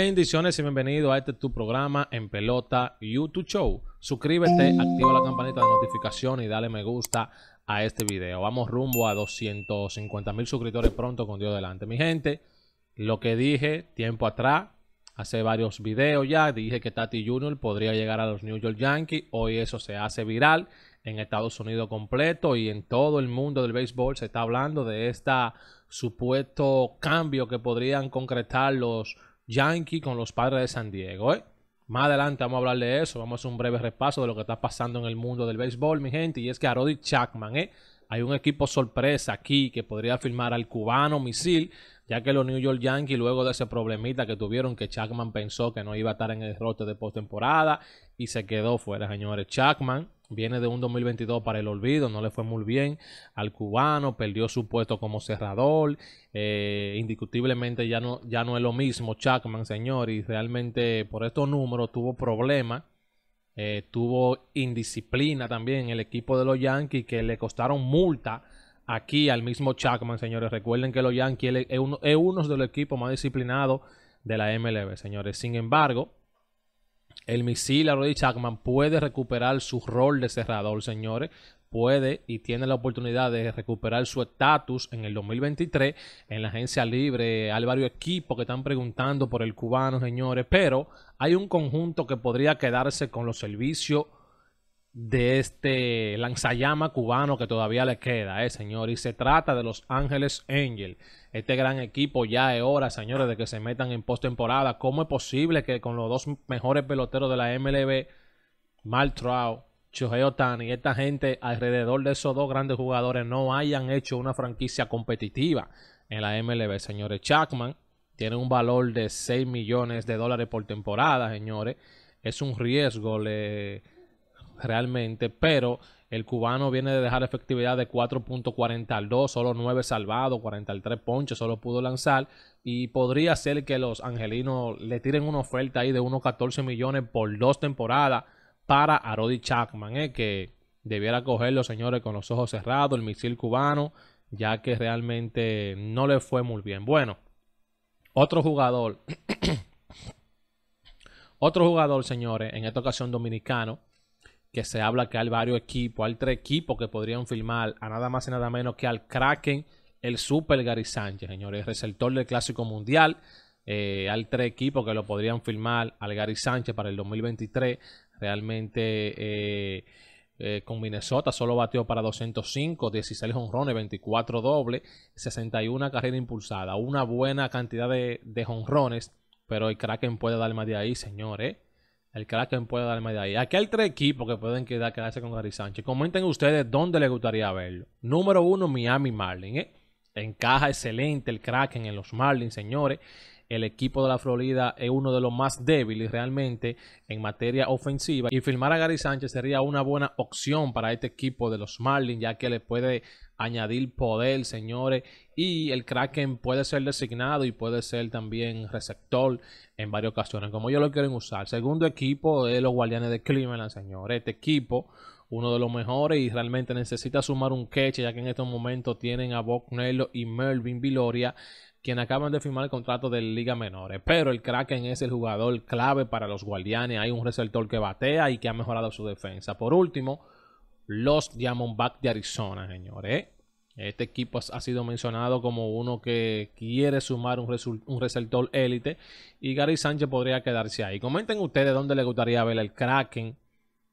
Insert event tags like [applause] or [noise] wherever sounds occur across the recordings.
Bendiciones y bienvenido a este tu programa en pelota YouTube Show. Suscríbete, activa la campanita de notificación y dale me gusta a este video. Vamos rumbo a 250 mil suscriptores pronto con Dios delante. Mi gente, lo que dije tiempo atrás, hace varios videos ya, dije que Tati Jr. podría llegar a los New York Yankees. Hoy eso se hace viral en Estados Unidos completo y en todo el mundo del béisbol se está hablando de este supuesto cambio que podrían concretar los Yankee con los padres de San Diego. ¿eh? Más adelante vamos a hablar de eso. Vamos a hacer un breve repaso de lo que está pasando en el mundo del béisbol, mi gente. Y es que a Roddy Chapman, ¿eh? hay un equipo sorpresa aquí que podría firmar al cubano Misil, ya que los New York Yankees, luego de ese problemita que tuvieron, que Chapman pensó que no iba a estar en el rote de postemporada y se quedó fuera, señores. Chapman Viene de un 2022 para el olvido, no le fue muy bien al cubano, perdió su puesto como cerrador, eh, indiscutiblemente ya no, ya no es lo mismo Chapman, señores. y realmente por estos números tuvo problemas, eh, tuvo indisciplina también el equipo de los Yankees que le costaron multa aquí al mismo Chapman, señores. Recuerden que los Yankees es uno, es uno de los equipos más disciplinados de la MLB, señores. Sin embargo, el misil a Roddy puede recuperar su rol de cerrador, señores. Puede y tiene la oportunidad de recuperar su estatus en el 2023 en la agencia libre. Hay varios equipos que están preguntando por el cubano, señores. Pero hay un conjunto que podría quedarse con los servicios de este lanzallama cubano que todavía le queda, eh, señor. Y se trata de los Ángeles Angel, Este gran equipo ya es hora, señores, de que se metan en postemporada. ¿Cómo es posible que con los dos mejores peloteros de la MLB, Trout, Shohei y esta gente alrededor de esos dos grandes jugadores no hayan hecho una franquicia competitiva en la MLB, señores? Chapman tiene un valor de 6 millones de dólares por temporada, señores. Es un riesgo, le realmente, pero el cubano viene de dejar efectividad de 4.42, solo 9 salvados, 43 ponches, solo pudo lanzar. Y podría ser que los angelinos le tiren una oferta ahí de unos 14 millones por dos temporadas para Arodi Chapman, eh, que debiera cogerlo, señores, con los ojos cerrados, el misil cubano, ya que realmente no le fue muy bien. Bueno, otro jugador, [clears throat] otro jugador, señores, en esta ocasión dominicano, que se habla que hay varios equipos, hay tres equipos que podrían firmar a nada más y nada menos que al Kraken, el Super Gary Sánchez, señores, receptor del Clásico Mundial. Eh, hay tres equipos que lo podrían firmar al Gary Sánchez para el 2023. Realmente eh, eh, con Minnesota solo batió para 205, 16 honrones, 24 dobles, 61 carrera impulsada, Una buena cantidad de, de honrones, pero el Kraken puede dar más de ahí, señores. El Kraken puede dar de ahí. Aquí hay tres equipos que pueden quedar, quedarse con Gary Sánchez. Comenten ustedes dónde les gustaría verlo. Número uno, Miami Marlin. ¿eh? Encaja excelente el Kraken en los Marlins, señores el equipo de la Florida es uno de los más débiles realmente en materia ofensiva. Y firmar a Gary Sánchez sería una buena opción para este equipo de los Marlins, ya que le puede añadir poder, señores. Y el Kraken puede ser designado y puede ser también receptor en varias ocasiones, como ellos lo quieren usar. Segundo equipo de los Guardianes de Cleveland, señores. Este equipo uno de los mejores y realmente necesita sumar un queche, ya que en estos momentos tienen a Bob y Melvin Viloria quien acaban de firmar el contrato de Liga Menores. Pero el Kraken es el jugador clave para los Guardianes. Hay un receptor que batea y que ha mejorado su defensa. Por último, los Diamondbacks de Arizona, señores. Este equipo ha sido mencionado como uno que quiere sumar un, receptor élite y Gary Sánchez podría quedarse ahí. Comenten ustedes dónde les gustaría ver el Kraken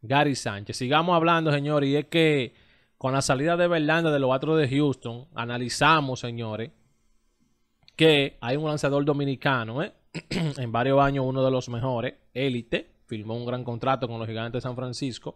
Gary Sánchez. Sigamos hablando, señores, y es que con la salida de Berlanda de los Atros de Houston, analizamos, señores, que hay un lanzador dominicano, ¿eh? [clears throat] en varios años uno de los mejores, élite, firmó un gran contrato con los gigantes de San Francisco,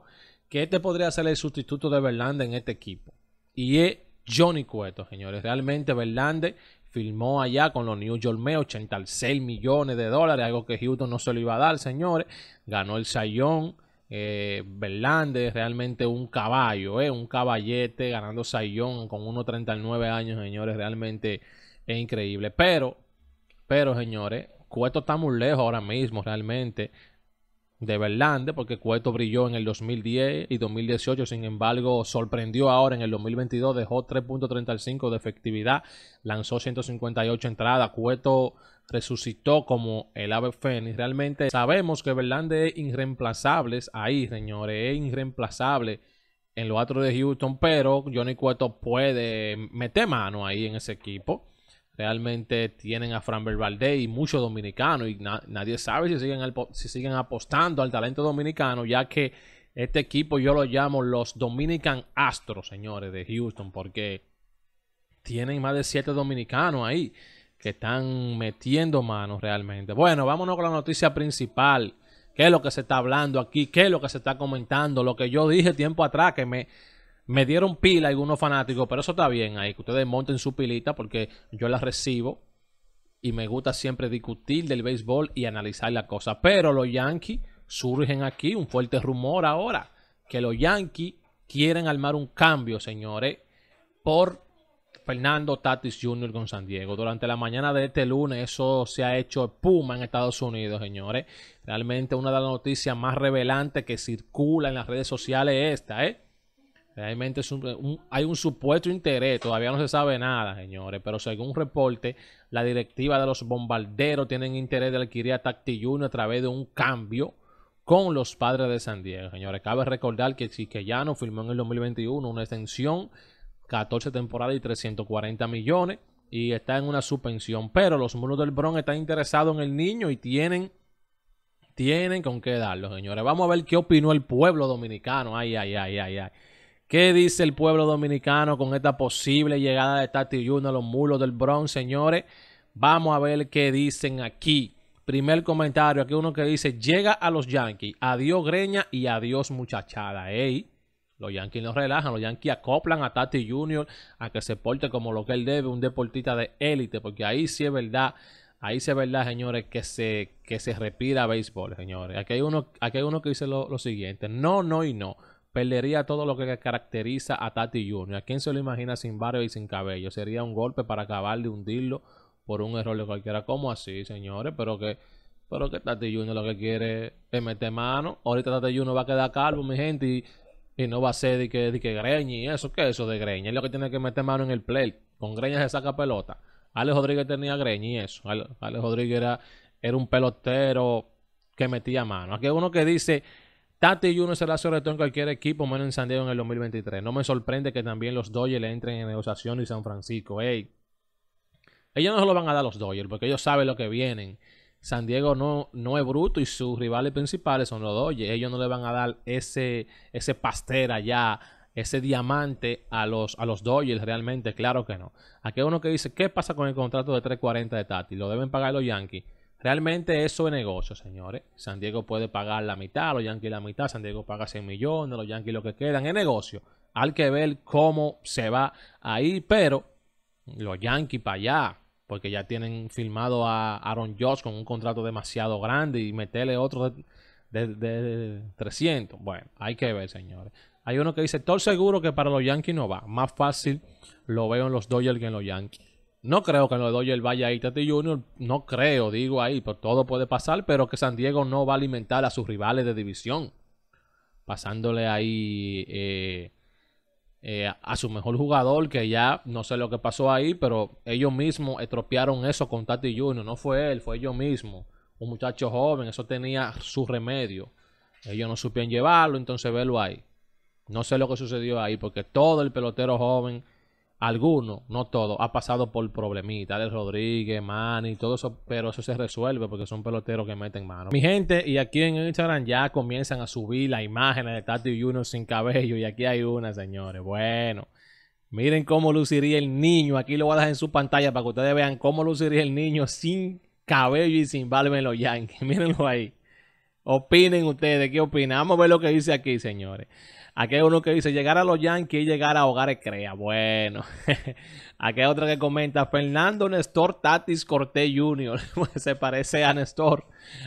que este podría ser el sustituto de Verlander en este equipo. Y es Johnny Cueto, señores. Realmente Verlander firmó allá con los New York Mets 86 millones de dólares, algo que Houston no se lo iba a dar, señores. Ganó el Sayón. Eh, es realmente un caballo, eh, un caballete ganando Sayón con 1.39 años, señores. Realmente es increíble. Pero, pero señores, Cueto está muy lejos ahora mismo realmente de Verlande, porque Cueto brilló en el 2010 y 2018, sin embargo, sorprendió ahora en el 2022, dejó 3.35 de efectividad, lanzó 158 entradas, Cueto resucitó como el ave fénix. Realmente sabemos que Verlande es irreemplazable ahí, señores, es irreemplazable en los otros de Houston, pero Johnny Cueto puede meter mano ahí en ese equipo realmente tienen a Fran Valdez y muchos dominicanos y nadie sabe si siguen, si siguen apostando al talento dominicano, ya que este equipo yo lo llamo los Dominican Astros, señores, de Houston, porque tienen más de siete dominicanos ahí que están metiendo manos realmente. Bueno, vámonos con la noticia principal. ¿Qué es lo que se está hablando aquí? ¿Qué es lo que se está comentando? Lo que yo dije tiempo atrás, que me me dieron pila algunos fanáticos, pero eso está bien ahí, que ustedes monten su pilita porque yo la recibo y me gusta siempre discutir del béisbol y analizar la cosa. Pero los Yankees surgen aquí, un fuerte rumor ahora, que los Yankees quieren armar un cambio, señores, por Fernando Tatis Jr. con San Diego. Durante la mañana de este lunes eso se ha hecho espuma en Estados Unidos, señores. Realmente una de las noticias más revelantes que circula en las redes sociales es esta, ¿eh? Realmente hay un supuesto interés, todavía no se sabe nada, señores, pero según un reporte, la directiva de los bombarderos tienen interés de adquirir a Tacti a través de un cambio con los padres de San Diego. Señores, cabe recordar que Chiquellano firmó en el 2021 una extensión, 14 temporadas y 340 millones, y está en una suspensión, pero los muros del Bron están interesados en el niño y tienen tienen con qué darlo, señores. Vamos a ver qué opinó el pueblo dominicano. Ay, ay, ay, ay, ay. ¿Qué dice el pueblo dominicano con esta posible llegada de Tati Jr. a los mulos del Bronx, señores? Vamos a ver qué dicen aquí. Primer comentario, aquí uno que dice, llega a los Yankees, adiós greña y adiós muchachada. Ey, los Yankees no relajan, los Yankees acoplan a Tati Jr. a que se porte como lo que él debe, un deportista de élite, porque ahí sí es verdad, ahí sí es verdad, señores, que se, que se respira béisbol, señores. Aquí hay uno, aquí hay uno que dice lo, lo siguiente, no, no y no. Perdería todo lo que caracteriza a Tati Jr. ¿A quién se lo imagina sin barrio y sin cabello? Sería un golpe para acabar de hundirlo por un error de cualquiera. ¿Cómo así, señores? Pero que, pero que Tati Junior lo que quiere es meter mano. Ahorita Tati Junior va a quedar calvo, mi gente, y, no va a ser de que, de greña y eso. ¿Qué es eso de greña? Es lo que tiene que meter mano en el play. Con greña se saca pelota. Alex Rodríguez tenía greña y eso. Alex Rodríguez era, era un pelotero que metía mano. Aquí uno que dice Tati Juno será su retorno en cualquier equipo, menos en San Diego en el 2023. No me sorprende que también los Dodgers le entren en negociación y San Francisco. Ey, ellos no se lo van a dar los Dodgers porque ellos saben lo que vienen. San Diego no, no es bruto y sus rivales principales son los Dodgers. Ellos no le van a dar ese, ese pastel allá, ese diamante a los, a los Dodgers realmente. Claro que no. Aquí hay uno que dice, ¿qué pasa con el contrato de 340 de Tati? ¿Lo deben pagar los Yankees? Realmente eso es negocio, señores. San Diego puede pagar la mitad, los Yankees la mitad, San Diego paga 100 millones, los Yankees lo que quedan, es negocio. Hay que ver cómo se va ahí, pero los Yankees para allá, porque ya tienen firmado a Aaron Josh con un contrato demasiado grande y meterle otro de, 300. Bueno, hay que ver, señores. Hay uno que dice, todo seguro que para los Yankees no va. Más fácil lo veo en los Dodgers que en los Yankees. No creo que los el vaya ahí, Tati Junior, no creo, digo ahí, por pues todo puede pasar, pero que San Diego no va a alimentar a sus rivales de división, pasándole ahí eh, eh, a su mejor jugador, que ya no sé lo que pasó ahí, pero ellos mismos estropearon eso con Tati Junior, no fue él, fue ellos mismos, un muchacho joven, eso tenía su remedio, ellos no supieron llevarlo, entonces velo ahí. No sé lo que sucedió ahí, porque todo el pelotero joven alguno, no todo, ha pasado por problemitas. de Rodríguez, Manny, todo eso, pero eso se resuelve porque son peloteros que meten mano. Mi gente, y aquí en Instagram ya comienzan a subir las imágenes de Tati Junior sin cabello. Y aquí hay una, señores. Bueno, miren cómo luciría el niño. Aquí lo voy a dejar en su pantalla para que ustedes vean cómo luciría el niño sin cabello y sin barba en [laughs] Mírenlo ahí. Opinen ustedes, ¿qué opinan? Vamos a ver lo que dice aquí, señores. Aquí hay uno que dice, llegar a los Yankees y llegar a Hogares Crea. Bueno. [laughs] aquí hay otro que comenta, Fernando Nestor Tatis Cortés Jr. [laughs] Se parece a Nestor,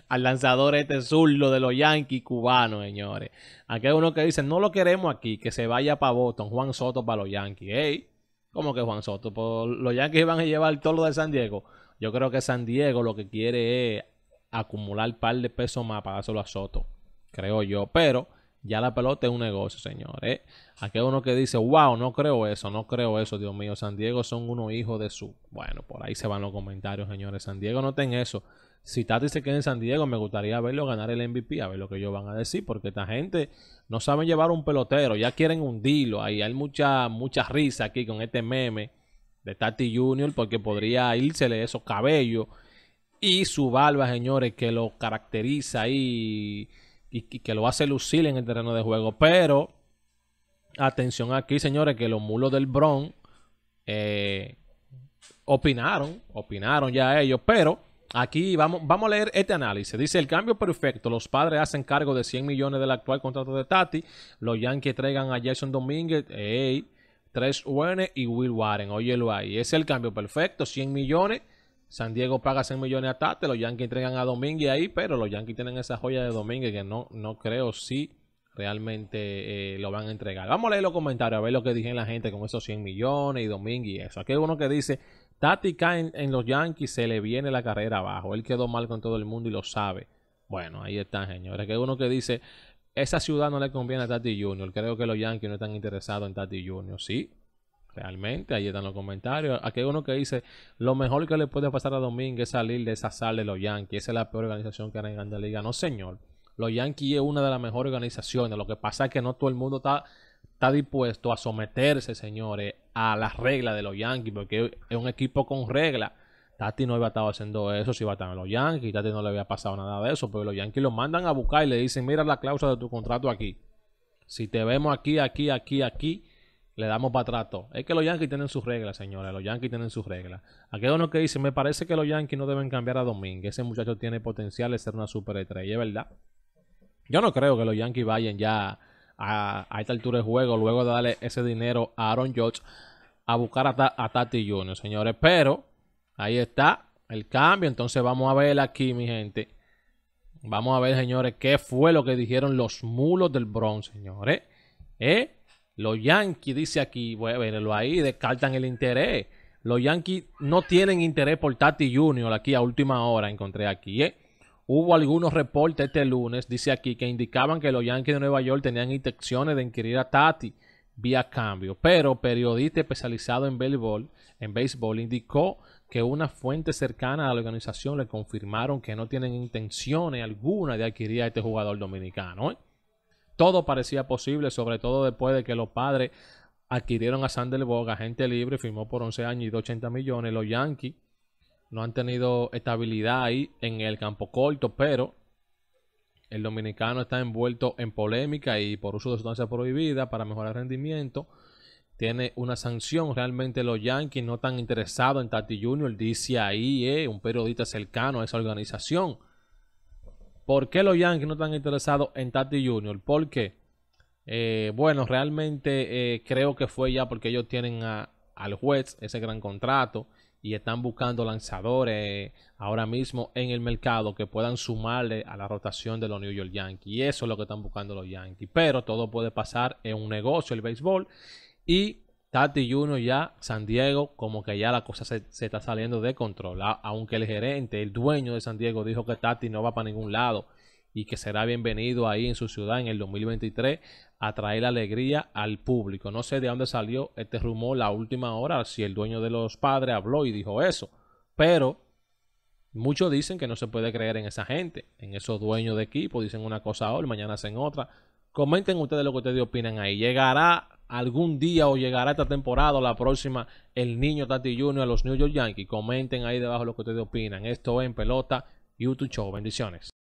al lanzador este zurdo de los Yankees cubanos, señores. Aquí hay uno que dice, no lo queremos aquí, que se vaya para Boston, Juan Soto para los Yankees. hey ¿cómo que Juan Soto? Pues los Yankees van a llevar todo lo de San Diego. Yo creo que San Diego lo que quiere es acumular par de pesos más para dárselo a Soto, creo yo. Pero ya la pelota es un negocio, señores. Aquí uno que dice, wow, no creo eso, no creo eso, Dios mío, San Diego son unos hijos de su... Bueno, por ahí se van los comentarios, señores. San Diego no ten eso. Si Tati se queda en San Diego, me gustaría verlo ganar el MVP, a ver lo que ellos van a decir, porque esta gente no sabe llevar un pelotero, ya quieren hundirlo. Ahí hay mucha, mucha risa aquí con este meme de Tati Junior, porque podría irsele esos cabellos y su barba, señores, que lo caracteriza y, y, que lo hace lucir en el terreno de juego. Pero, atención aquí, señores, que los mulos del Bron eh, opinaron, opinaron ya ellos, pero... Aquí vamos, vamos a leer este análisis. Dice el cambio perfecto. Los padres hacen cargo de 100 millones del actual contrato de Tati. Los Yankees traigan a Jason Dominguez, 3 tres Werner y Will Warren. Óyelo ahí. Es el cambio perfecto. 100 millones San Diego paga 100 millones a Tate, los Yankees entregan a Domínguez ahí, pero los Yankees tienen esa joya de Domínguez que no, no creo si realmente eh, lo van a entregar. Vamos a leer los comentarios, a ver lo que dicen la gente con esos 100 millones y Domínguez y eso. Aquí hay uno que dice, Tati cae en, los Yankees, se le viene la carrera abajo. Él quedó mal con todo el mundo y lo sabe. Bueno, ahí están, señores. Aquí hay uno que dice, esa ciudad no le conviene a Tati Junior. Creo que los Yankees no están interesados en Tati Junior. Sí, Realmente, ahí están los comentarios. Aquí hay uno que dice, lo mejor que le puede pasar a Domínguez es salir de esa sala de los Yankees. Esa es la peor organización que hay en la liga. No, señor. Los Yankees es una de las mejores organizaciones. Lo que pasa es que no todo el mundo está, está dispuesto a someterse, señores, a las reglas de los Yankees, porque es un equipo con reglas. Tati no a estado haciendo eso si iba a estar en los Yankees. Tati no le había pasado nada de eso, pero los Yankees lo mandan a buscar y le dicen, mira la cláusula de tu contrato aquí. Si te vemos aquí, aquí, aquí, aquí le damos para trato. Es que los Yankees tienen sus reglas, señores. Los Yankees tienen sus reglas. Aquí hay uno que dice, me parece que los Yankees no deben cambiar a Domínguez. Ese muchacho tiene potencial de ser una superestrella, ¿verdad? Yo no creo que los Yankees vayan ya a, esta altura de juego, luego de darle ese dinero a Aaron George, a buscar a, a Tati Jr., señores. Pero ahí está el cambio. Entonces vamos a ver aquí, mi gente. Vamos a ver, señores, qué fue lo que dijeron los mulos del Bronx, señores. ¿Eh? Los Yankees, dice aquí, voy ahí, descartan el interés. Los Yankees no tienen interés por Tati Junior aquí a última hora, encontré aquí. ¿eh? Hubo algunos reportes este lunes, dice aquí, que indicaban que los Yankees de Nueva York tenían intenciones de inquirir a Tati vía cambio, pero periodista especializado en béisbol, en béisbol indicó que una fuente cercana a la organización le confirmaron que no tienen intenciones alguna de adquirir a este jugador dominicano. ¿eh? Todo parecía posible, sobre todo después de que los padres adquirieron a Sander Boga, gente libre, firmó por 11 años y 80 millones. Los Yankees no han tenido estabilidad ahí en el campo corto, pero el dominicano está envuelto en polémica y por uso de sustancias prohibidas para mejorar el rendimiento. Tiene una sanción. Realmente los Yankees no están interesados en Tati Junior, dice ahí eh, un periodista cercano a esa organización. ¿Por qué los Yankees no están interesados en Tati Jr.? ¿Por qué? Eh, bueno, realmente eh, creo que fue ya porque ellos tienen al juez ese gran contrato y están buscando lanzadores eh, ahora mismo en el mercado que puedan sumarle a la rotación de los New York Yankees. Y eso es lo que están buscando los Yankees. Pero todo puede pasar en un negocio, el béisbol. Y Tati, uno ya, San Diego, como que ya la cosa se, está saliendo de control. aunque el gerente, el dueño de San Diego, dijo que Tati no va para ningún lado y que será bienvenido ahí en su ciudad en el 2023 a traer alegría al público. No sé de dónde salió este rumor la última hora, si el dueño de los padres habló y dijo eso, pero muchos dicen que no se puede creer en esa gente, en esos dueños de equipo, dicen una cosa hoy, mañana hacen otra. Comenten ustedes lo que ustedes opinan ahí. ¿Llegará algún día o llegará esta temporada o la próxima el niño Tati Junior a los New York Yankees. Comenten ahí debajo lo que ustedes opinan. Esto es en pelota, YouTube Show. Bendiciones.